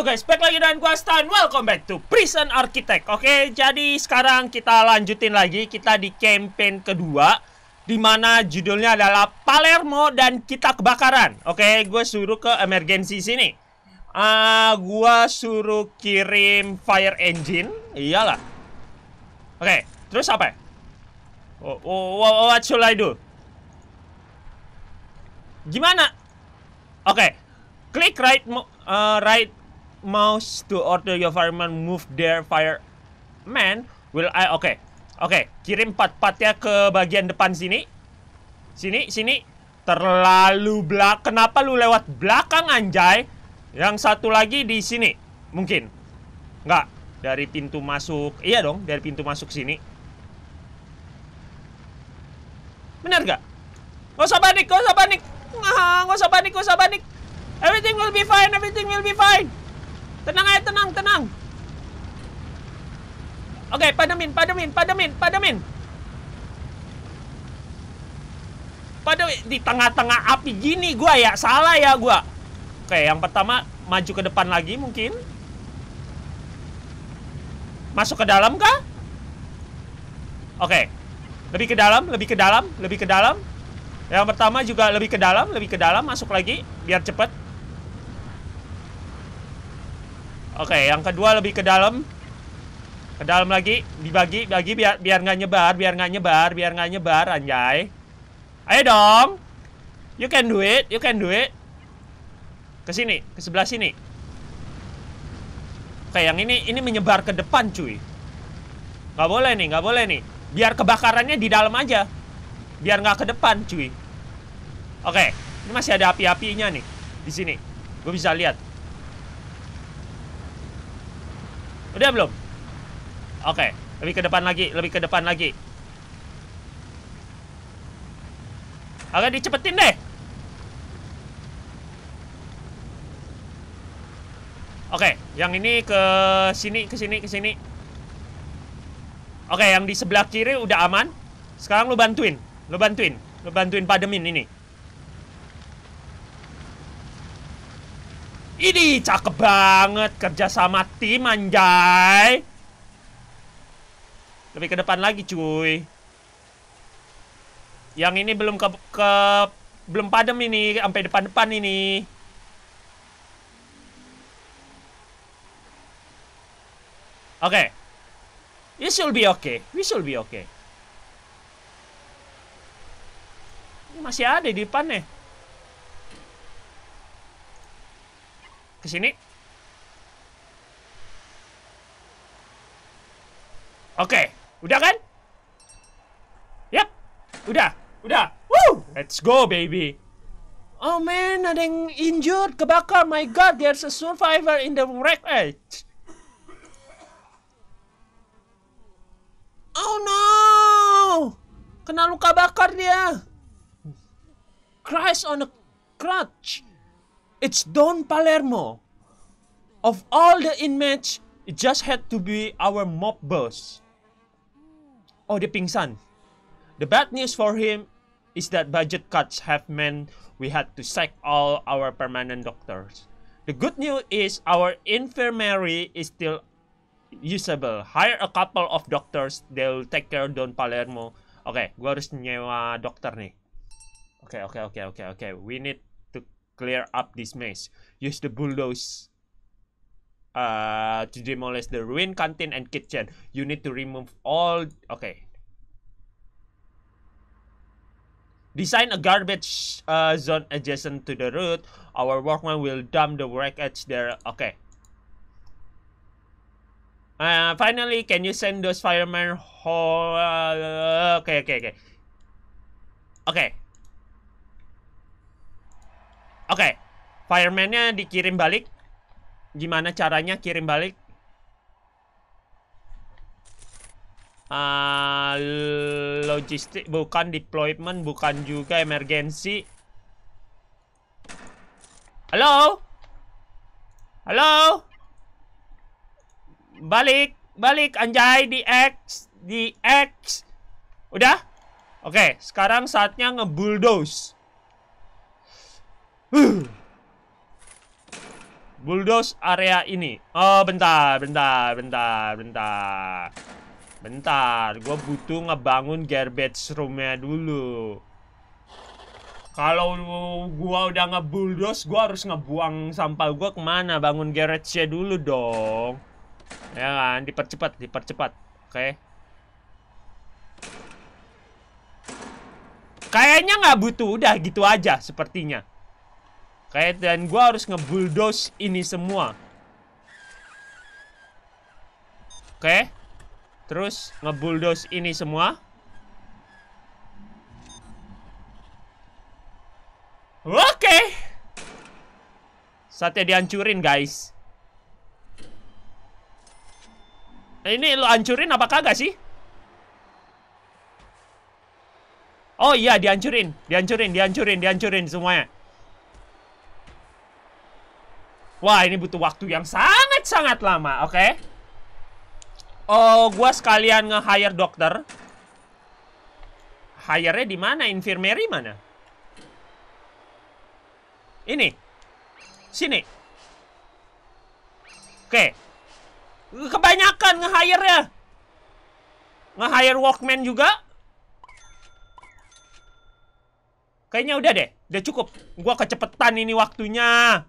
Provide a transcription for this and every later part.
Halo guys, back lagi dengan gue Stan. Welcome back to Prison Architect. Oke, jadi sekarang kita lanjutin lagi kita di campaign kedua Dimana judulnya adalah Palermo dan kita kebakaran. Oke, gue suruh ke emergency sini. uh, gua suruh kirim fire engine. Iyalah. Oke, terus apa? Ya? Oh, oh, what should I do? Gimana? Oke. Klik right uh, right mouse to order your fireman move their fireman, will I... Oke, okay. oke. Okay. Kirim pat patnya ke bagian depan sini. Sini, sini. Terlalu belak... Kenapa lu lewat belakang, anjay? Yang satu lagi di sini. Mungkin. Nggak. Dari pintu masuk... Iya dong, dari pintu masuk sini. Benar gak? nggak usah panik, nggak usah panik. nggak usah panik, nggak usah panik. Everything will be fine, everything will be fine. Tenang aja, tenang, tenang. Oke, okay, padamin, padamin, padamin, padamin. Pada di tengah-tengah api gini gue ya, salah ya gue. Oke, okay, yang pertama maju ke depan lagi mungkin. Masuk ke dalam kah? Oke. Okay. Lebih ke dalam, lebih ke dalam, lebih ke dalam. Yang pertama juga lebih ke dalam, lebih ke dalam, masuk lagi biar cepet. Oke, okay, yang kedua lebih ke dalam. Ke dalam lagi, dibagi, bagi biar biar nggak nyebar, biar nggak nyebar, biar nggak nyebar, anjay. Ayo dong. You can do it, you can do it. Ke sini, ke sebelah sini. Oke, okay, yang ini ini menyebar ke depan, cuy. Gak boleh nih, gak boleh nih. Biar kebakarannya di dalam aja. Biar nggak ke depan, cuy. Oke, okay, ini masih ada api-apinya nih di sini. Gue bisa lihat. Udah belum? Oke, okay. lebih ke depan lagi, lebih ke depan lagi. Oke, dicepetin deh. Oke, okay. yang ini ke sini, ke sini, ke sini. Oke, okay, yang di sebelah kiri udah aman. Sekarang lu bantuin, lu bantuin, lu bantuin pademin ini. Ini cakep banget kerja sama tim anjay. Lebih ke depan lagi cuy. Yang ini belum ke, ke belum padam ini sampai depan-depan ini. Oke. Okay. This will be okay. We should be okay. Ini masih ada di depan nih. Ke sini. Oke, udah kan? Yap, udah, udah. Woo, let's go baby. Oh man, ada yang injured, kebakar. My god, there's a survivor in the wreck. Oh no! Kena luka bakar dia. Christ on a crutch. It's Don Palermo. Of all the inmates, it just had to be our mob boss. Oh, the pingsan. The bad news for him is that budget cuts have meant we had to sack all our permanent doctors. The good news is our infirmary is still usable. Hire a couple of doctors, they'll take care of Don Palermo. okay, gue harus nyewa dokter nih. okay, okay, okay, okay, Okay. We need clear up this mess. Use the bulldoze uh, to demolish the ruined canteen and kitchen. You need to remove all... Okay. Design a garbage uh, zone adjacent to the route. Our workmen will dump the wreckage there. Okay. Uh, finally, can you send those firemen? home? uh, okay, okay, okay. Okay. Oke. Okay. fireman dikirim balik. Gimana caranya kirim balik? Uh, logistik bukan deployment bukan juga emergency halo halo balik balik anjay di X di X udah oke okay, sekarang saatnya ngebulldoze Bulldoze area ini. Oh, bentar, bentar, bentar, bentar. Bentar, gue butuh ngebangun garbage roomnya dulu. Kalau gue udah ngebulldoze, gue harus ngebuang sampah gue kemana? Bangun garage-nya dulu dong. Ya kan, dipercepat, dipercepat. Oke. Okay. Kayaknya nggak butuh, udah gitu aja sepertinya. Kayak dan gue harus ngebulldoze ini semua. Oke. Okay. Terus ngebulldoze ini semua. Oke. Okay. Saatnya dihancurin, guys. Ini lo hancurin apa kagak sih? Oh iya, dihancurin. Dihancurin, dihancurin, dihancurin semuanya. Wah, ini butuh waktu yang sangat-sangat lama, oke? Okay? Oh, gue sekalian nge-hire dokter. Hire-nya di mana? Infirmary mana? Ini. Sini. Oke. Okay. Kebanyakan nge-hire-nya. Nge-hire workman juga. Kayaknya udah deh. Udah cukup. Gue kecepetan ini waktunya.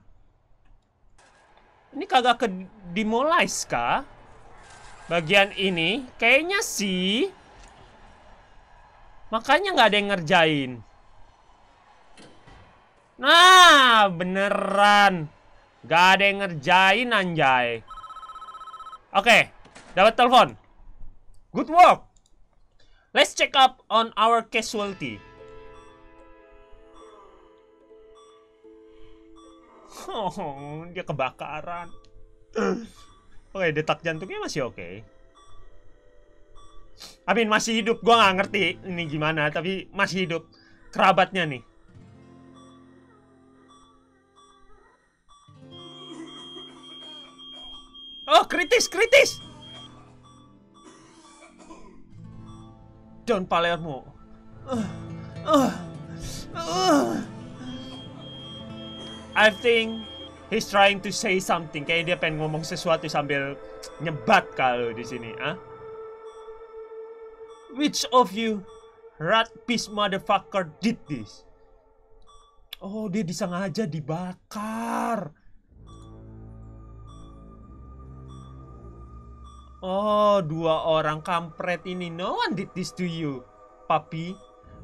Ini kagak ke demolize kah? Bagian ini kayaknya sih. Makanya nggak ada yang ngerjain. Nah, beneran. nggak ada yang ngerjain anjay. Oke, dapat telepon. Good work. Let's check up on our casualty. Oh, dia kebakaran. Oke, okay, detak jantungnya masih oke. Okay. Amin masih hidup. Gua nggak ngerti ini gimana, tapi masih hidup. Kerabatnya nih. Oh, kritis, kritis. Don Palermo. Uh, uh, uh. I think he's trying to say something. Kayak dia pengen ngomong sesuatu sambil nyebat kalau di sini, ah. Huh? Which of you rat piece motherfucker did this? Oh, dia disengaja dibakar. Oh, dua orang kampret ini. No one did this to you, papi.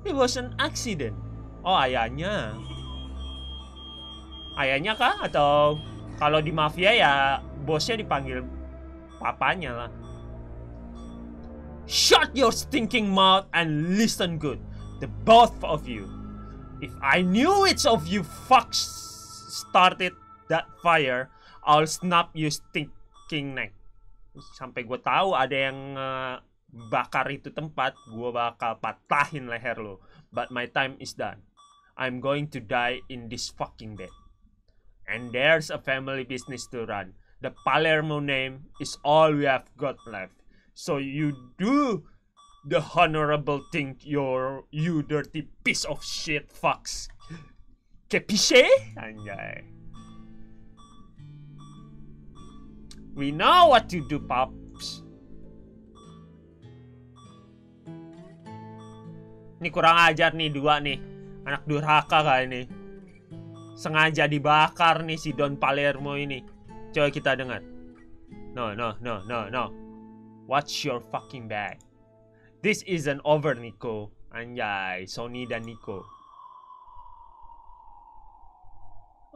It was an accident. Oh, ayahnya ayahnya kah atau kalau di mafia ya bosnya dipanggil papanya lah Shut your stinking mouth and listen good, the both of you. If I knew which of you fucks started that fire, I'll snap you stinking neck. Sampai gue tahu ada yang uh, bakar itu tempat, gue bakal patahin leher lo. But my time is done. I'm going to die in this fucking bed and there's a family business to run. The Palermo name is all we have got left. So you do the honorable thing, your you dirty piece of shit fucks. Kepisce? Anjay. We know what to do, Pops. Ini kurang ajar nih dua nih. Anak durhaka kali nih sengaja dibakar nih si Don Palermo ini. Coba kita dengar. No, no, no, no, no. Watch your fucking back. This isn't over, Nico. Anjay, Sony dan Nico.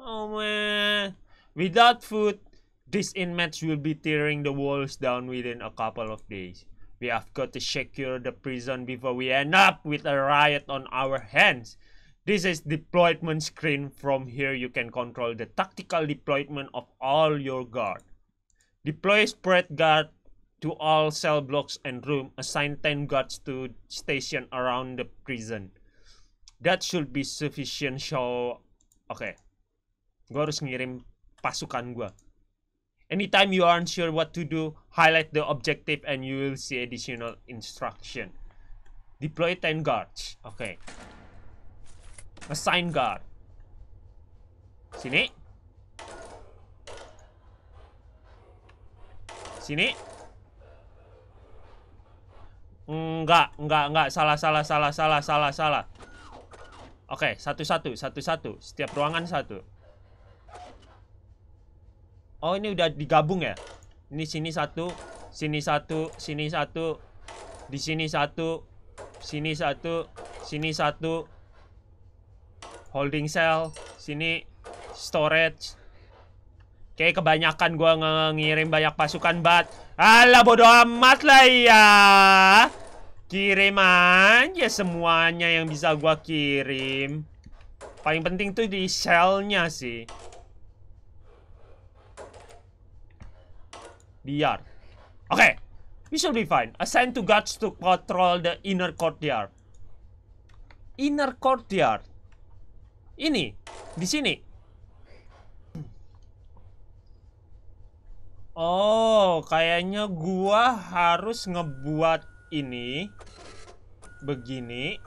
Oh man. Without food, this inmates will be tearing the walls down within a couple of days. We have got to secure the prison before we end up with a riot on our hands. This is deployment screen. From here, you can control the tactical deployment of all your guard. Deploy spread guard to all cell blocks and room. Assign 10 guards to station around the prison. That should be sufficient show. Okay. Gue harus ngirim pasukan gue. Anytime you aren't sure what to do, highlight the objective and you will see additional instruction. Deploy 10 guards. Okay. Assign guard Sini. Sini. Enggak, enggak, enggak. Salah, salah, salah, salah, salah, salah. Oke, satu-satu, satu-satu. Setiap ruangan satu. Oh, ini udah digabung ya? Ini sini satu, sini satu, sini satu, di sini satu, sini satu, sini satu, holding cell, sini storage. oke kebanyakan gua nge ngirim banyak pasukan bat. Alah bodo amat lah ya. Kirim aja semuanya yang bisa gua kirim. Paling penting tuh di selnya sih. Biar. Oke. Okay. We should be fine. Assign to guards to patrol the inner courtyard. Inner courtyard ini di sini. Oh, kayaknya gua harus ngebuat ini begini.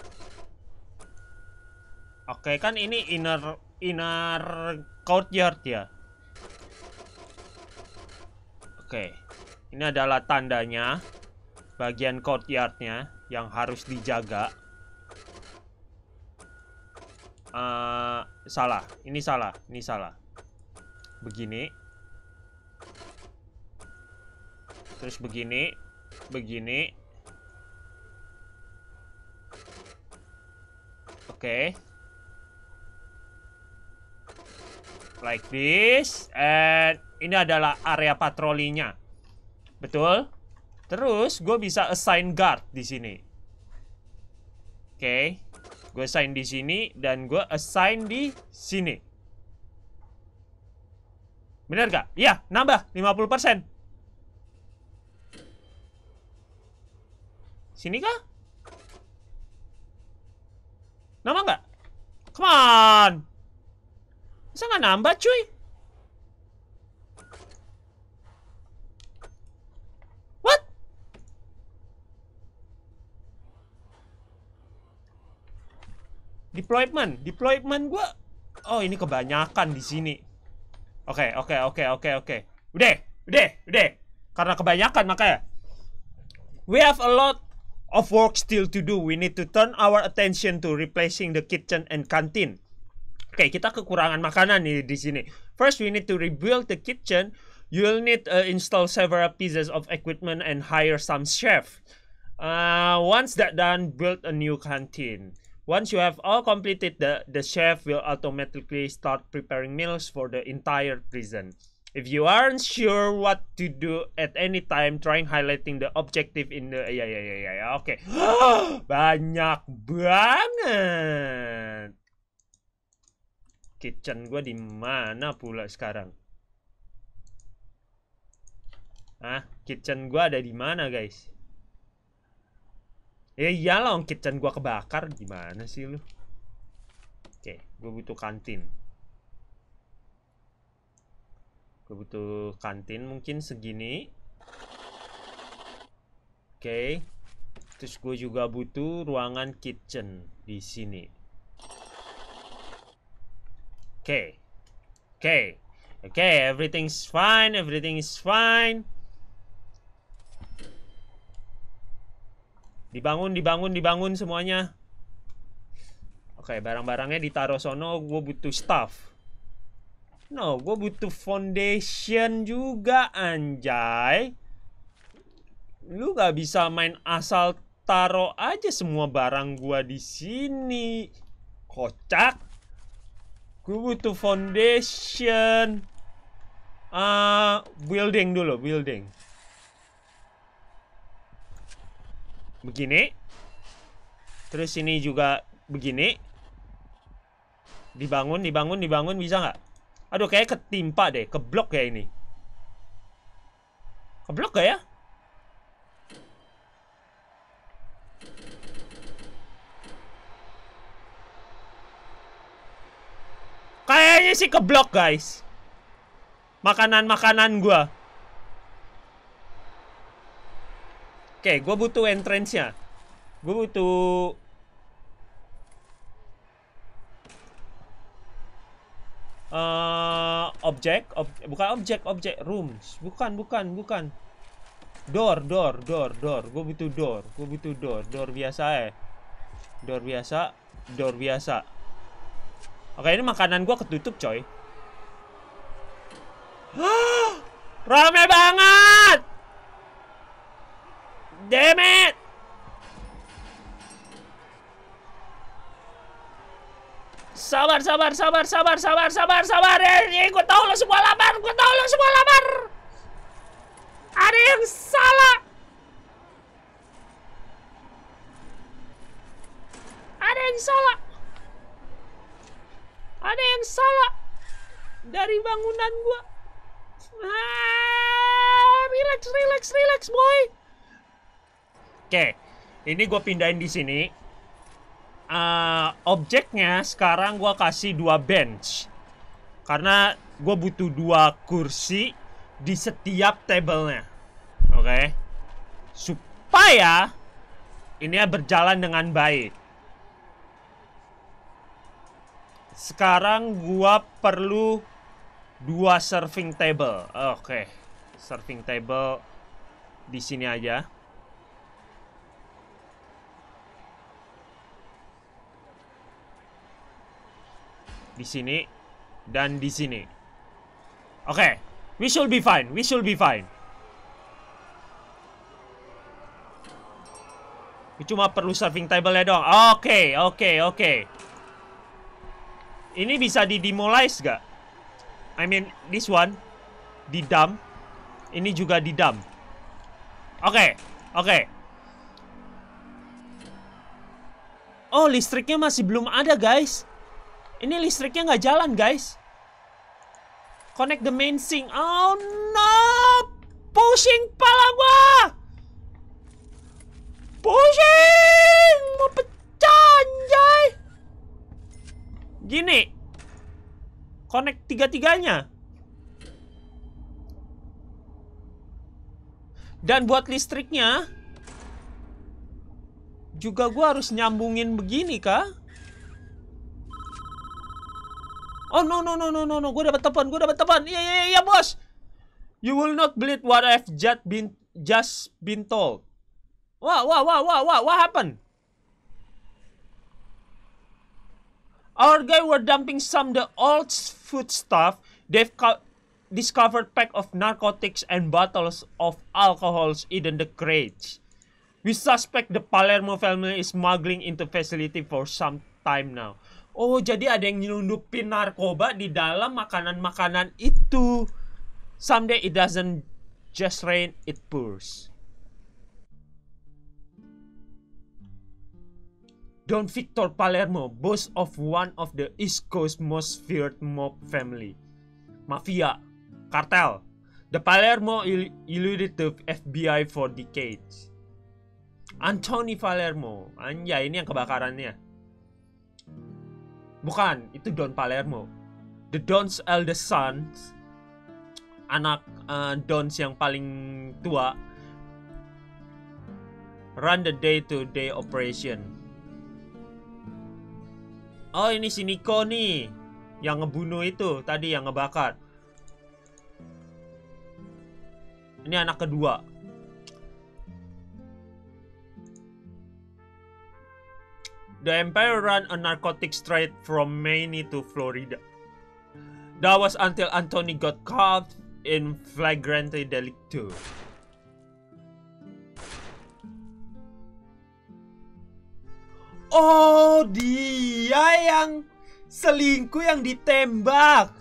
Oke, kan ini inner inner courtyard ya. Oke. Ini adalah tandanya bagian courtyardnya yang harus dijaga uh, salah. Ini salah. Ini salah. Begini. Terus begini. Begini. Oke. Okay. Like this. And ini adalah area patrolinya. Betul? Terus gue bisa assign guard di sini. Oke. Okay. Gue assign di sini dan gue assign di sini. Bener gak? Iya, nambah 50%. Sini kah? Nambah nggak? Come on! Masa nggak nambah cuy? Deployment, deployment gue. Oh ini kebanyakan di sini. Oke, okay, oke, okay, oke, okay, oke, okay, oke. Okay. Udah, udah, udah. Karena kebanyakan makanya. We have a lot of work still to do. We need to turn our attention to replacing the kitchen and canteen. Oke, okay, kita kekurangan makanan nih di sini. First, we need to rebuild the kitchen. You'll need to uh, install several pieces of equipment and hire some chef. Uh, once that done, build a new canteen. Once you have all completed, the, the chef will automatically start preparing meals for the entire prison. If you aren't sure what to do at any time, trying highlighting the objective in the... Ya, ya, ya, ya, oke. Okay. Banyak banget! Kitchen gue di mana pula sekarang? Ah, kitchen gue ada di mana guys? Ya iyalah on kitchen gua kebakar gimana sih lu? Oke, gua butuh kantin. Gua butuh kantin mungkin segini. Oke. Terus gua juga butuh ruangan kitchen di sini. Oke. Oke. Oke, everything's fine, everything is fine. Dibangun, dibangun, dibangun semuanya. Oke, okay, barang-barangnya ditaruh sono. Gue butuh staff. No, gue butuh foundation juga, anjay. Lu gak bisa main asal taro aja semua barang gua di sini. Kocak. Gue butuh foundation. Uh, building dulu, building. begini terus ini juga begini dibangun dibangun dibangun bisa nggak aduh kayak ketimpa deh keblok kayak ini keblok gak ya Kayaknya sih keblok guys Makanan-makanan gua Oke, okay, gue butuh entrance-nya. Gue butuh... Uh, objek, ob bukan objek, objek, rooms. Bukan, bukan, bukan. Door, door, door, door. Gue butuh door. Gue butuh door. Door biasa eh. Door biasa, door biasa. Oke, ini makanan gue ketutup coy. Rame banget! Damn it! Sabar, sabar, sabar, sabar, sabar, sabar, sabar. Eh, gue tahu lo semua lapar, gue tahu lo semua lapar. Ada yang salah. Ada yang salah. Ada yang salah dari bangunan gua. Ah, relax, relax, relax, boy. Oke, ini gue pindahin di sini. Uh, objeknya sekarang gue kasih dua bench. Karena gue butuh dua kursi di setiap tablenya. Oke. Okay? Supaya ini berjalan dengan baik. Sekarang gua perlu dua serving table. Oke. Okay. Serving table di sini aja. di sini, dan di sini. Oke, okay. we should be fine, we should be fine. Cuma perlu serving table ya dong. Oke, okay, oke, okay, oke. Okay. Ini bisa didemolize gak? I mean, this one. Di dump. Ini juga di dump. Oke, okay, oke. Okay. Oh, listriknya masih belum ada, guys. Ini listriknya nggak jalan, guys. Connect the main sink. Oh no! Pusing pala gua! Pusing! Mau pecah, anjay! Gini. Connect tiga-tiganya. Dan buat listriknya, juga gua harus nyambungin begini kah? Oh, no, no, no, no, no, no. Gue dapat telepon, gue dapat telepon. Iya, iya, iya, bos. You will not believe what I've just been, just been told. Wah, wah, wah, wah, wah, what happened? Our guy were dumping some the old food stuff. They've discovered pack of narcotics and bottles of alcohols in the crates. We suspect the Palermo family is smuggling into facility for some time now. oh jadi ada yang nyelundupin narkoba di dalam makanan-makanan itu someday it doesn't just rain it pours Don Victor Palermo, boss of one of the East Coast most feared mob family, mafia, cartel. The Palermo eluded the FBI for decades. Anthony Palermo, anjay ini yang kebakarannya bukan itu Don Palermo The Don's eldest son anak uh, Don's yang paling tua run the day-to-day operation oh ini si Nico nih yang ngebunuh itu tadi yang ngebakar ini anak kedua The Empire ran a narcotic trade from Maine to Florida. That was until Anthony got caught in flagrante delicto. Oh, dia yang selingkuh yang ditembak.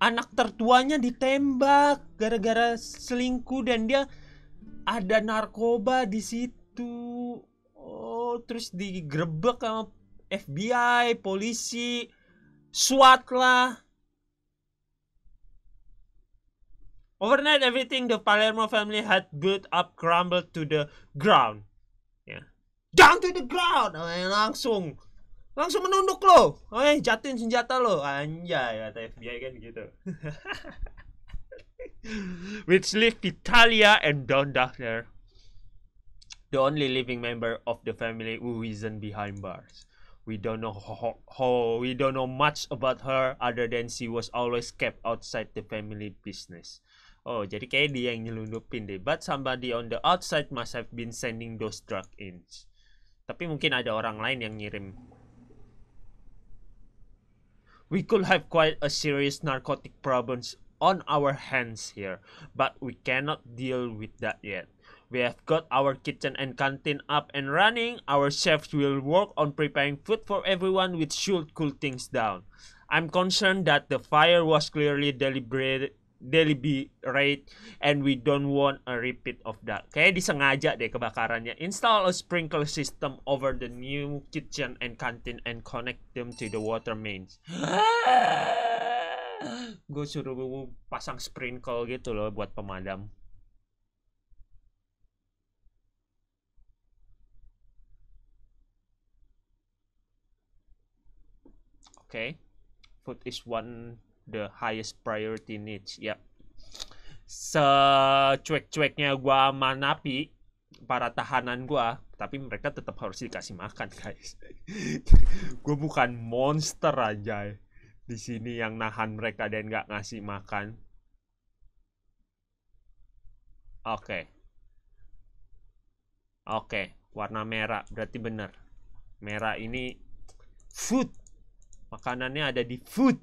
anak tertuanya ditembak gara-gara selingkuh dan dia ada narkoba di situ. Oh, terus digerebek sama FBI, polisi, SWAT lah. Overnight, everything the Palermo family had built up crumbled to the ground. Yeah. Down to the ground! Langsung langsung menunduk lo eh jatuhin senjata lo anjay kata FBI kan gitu which left Italia and Don Dachler the only living member of the family who isn't behind bars we don't know how, how we don't know much about her other than she was always kept outside the family business Oh, jadi kayak dia yang nyelundupin deh. But somebody on the outside must have been sending those drug in. Tapi mungkin ada orang lain yang ngirim we could have quite a serious narcotic problems on our hands here, but we cannot deal with that yet. We have got our kitchen and canteen up and running. Our chefs will work on preparing food for everyone which should cool things down. I'm concerned that the fire was clearly deliberate Deliberate rate and we don't want a repeat of that. Kayak disengaja deh kebakarannya. Install a sprinkler system over the new kitchen and canteen and connect them to the water mains. Gue suruh pasang sprinkle gitu loh buat pemadam. Oke. Okay. Food is one the highest priority needs. Ya. Yep. Secuek-cueknya gua manapi para tahanan gua, tapi mereka tetap harus dikasih makan, guys. gue bukan monster aja di sini yang nahan mereka dan nggak ngasih makan. Oke. Okay. Oke, okay. warna merah berarti bener. Merah ini food. Makanannya ada di food.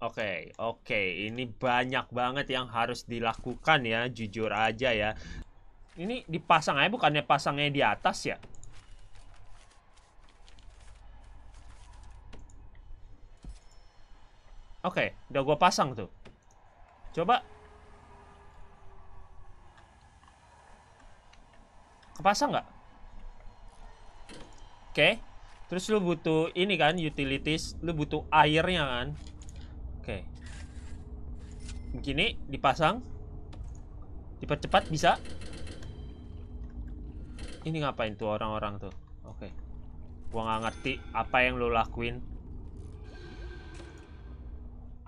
Oke, okay, oke, okay. ini banyak banget yang harus dilakukan ya, jujur aja ya. Ini dipasang aja, bukannya pasangnya di atas ya? Oke, okay, udah gue pasang tuh. Coba. Kepasang nggak? Oke. Okay. Terus lu butuh ini kan, utilities. Lu butuh airnya kan. Oke. Begini dipasang. Dipercepat bisa. Ini ngapain tuh orang-orang tuh? Oke. Gua nggak ngerti apa yang lo lakuin.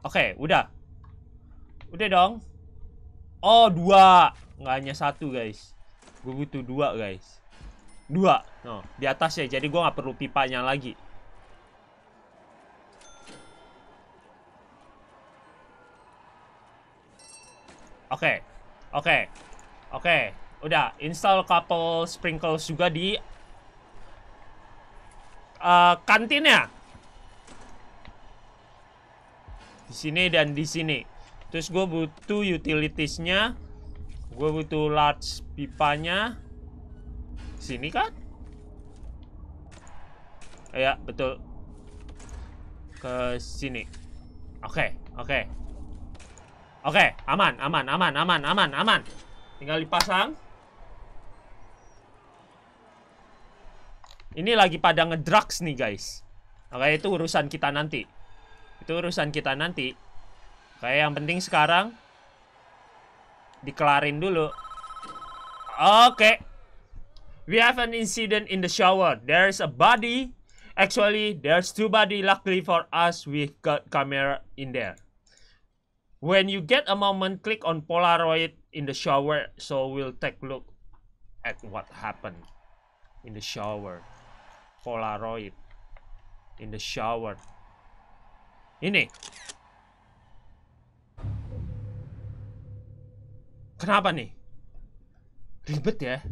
Oke, udah. Udah dong. Oh, dua. Nggak hanya satu, guys. Gue butuh dua, guys. Dua. No, di atas ya. Jadi gue nggak perlu pipanya lagi. Oke. Oke. Oke. Udah, install couple sprinkles juga di uh, kantinnya. Di sini dan di sini. Terus gue butuh utilitiesnya. Gue butuh large pipanya. Sini kan? Ya, betul. Ke sini. Oke, okay, oke. Okay. Oke, aman, aman, aman, aman, aman, aman. Tinggal dipasang. Ini lagi pada ngedrugs nih, guys. Oke, itu urusan kita nanti. Itu urusan kita nanti. Oke, yang penting sekarang dikelarin dulu. Oke. We have an incident in the shower. There is a body. Actually, there's two body. Luckily for us, we got camera in there. When you get a moment, click on Polaroid in the shower. So we'll take a look at what happened in the shower. Polaroid in the shower. Ini. Kenapa nih? Ribet ya.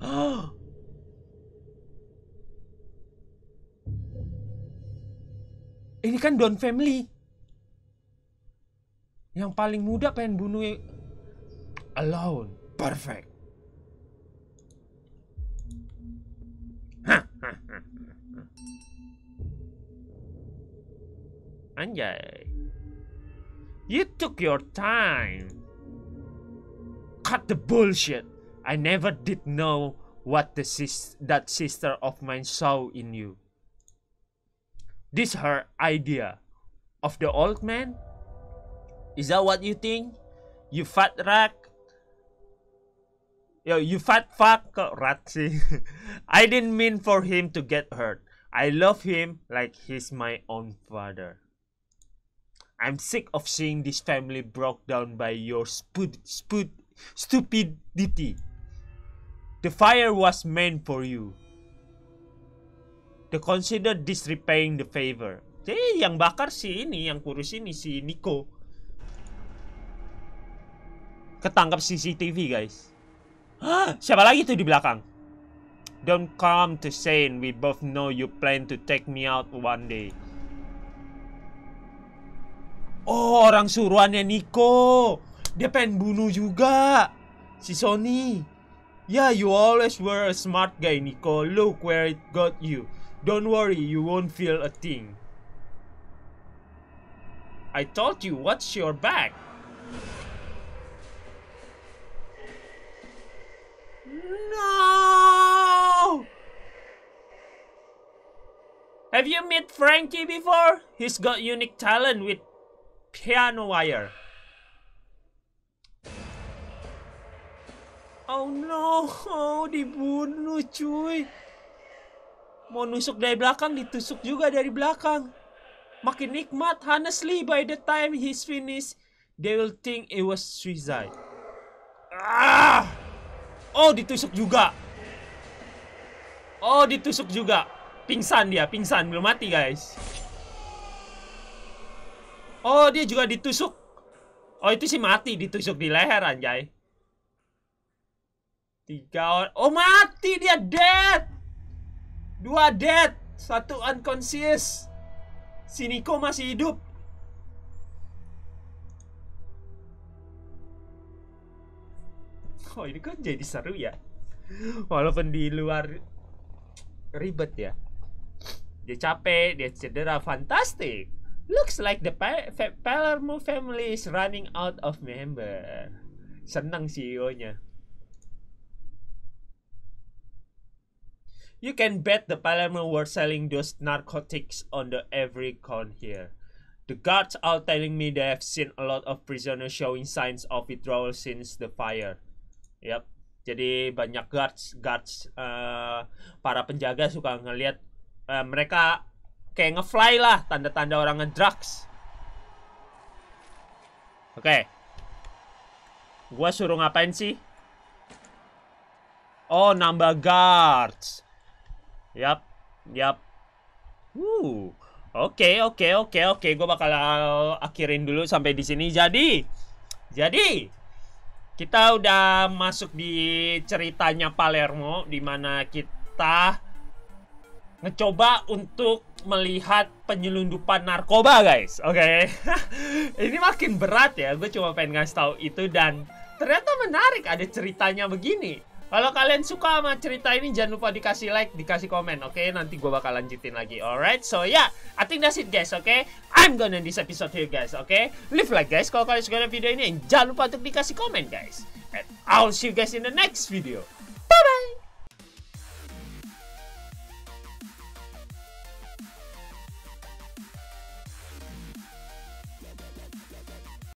Ini kan Don Family. yang paling pengen bunuh alone perfect Anjay You took your time Cut the bullshit I never did know what the sis that sister of mine saw in you This her idea of the old man is that what you think? You fat rat? Yo, you fat fuck, See, I didn't mean for him to get hurt. I love him like he's my own father. I'm sick of seeing this family broke down by your spud spud stupidity. The fire was meant for you. To consider this repaying the favor. Eh, yang bakar si ini, yang kurus ini, si Nico. ketangkap CCTV guys. Siapa lagi tuh di belakang? Don't come to saying we both know you plan to take me out one day. Oh, orang suruhannya Nico. Dia pengen bunuh juga. Si Sony. Yeah, you always were a smart guy, Nico. Look where it got you. Don't worry, you won't feel a thing. I told you, watch your back. Have you met Frankie before? He's got unique talent with piano wire. Oh no, oh, dibunuh cuy. Mau nusuk dari belakang, ditusuk juga dari belakang. Makin nikmat, honestly, by the time he's finished, they will think it was suicide. Ah! Oh, ditusuk juga. Oh, ditusuk juga. Pingsan dia, pingsan. Belum mati, guys. Oh, dia juga ditusuk. Oh, itu sih mati. Ditusuk di leher, anjay. Tiga orang. Oh, mati. Dia dead. Dua dead. Satu unconscious. Si masih hidup. Oh, ini kan jadi seru ya. Walaupun di luar ribet ya. Dia capek, dia cedera, fantastic. Looks like the Palermo family is running out of member. Senang CEO-nya. You can bet the Palermo were selling those narcotics on the every con here. The guards are telling me they have seen a lot of prisoners showing signs of withdrawal since the fire. Yep. Jadi banyak guards, guards uh, para penjaga suka ngelihat uh, mereka kayak ngefly lah tanda-tanda orang ngedrugs. Oke. Okay. Gua suruh ngapain sih? Oh, nambah guards. Yap, yap. Uh. Oke, okay, oke, okay, oke, okay, oke. Okay. Gue bakal akhirin dulu sampai di sini. Jadi, jadi kita udah masuk di ceritanya Palermo, di mana kita ngecoba untuk melihat penyelundupan narkoba guys oke okay? ini makin berat ya gue cuma pengen ngasih tahu itu dan ternyata menarik ada ceritanya begini kalau kalian suka sama cerita ini jangan lupa dikasih like, dikasih komen, oke? Okay? Nanti gue bakal lanjutin lagi, alright? So yeah, I think that's it guys, oke? Okay? I'm gonna end this episode here guys, oke? Okay? Leave like guys kalau kalian suka video ini, jangan lupa untuk dikasih komen guys. And I'll see you guys in the next video. Bye bye.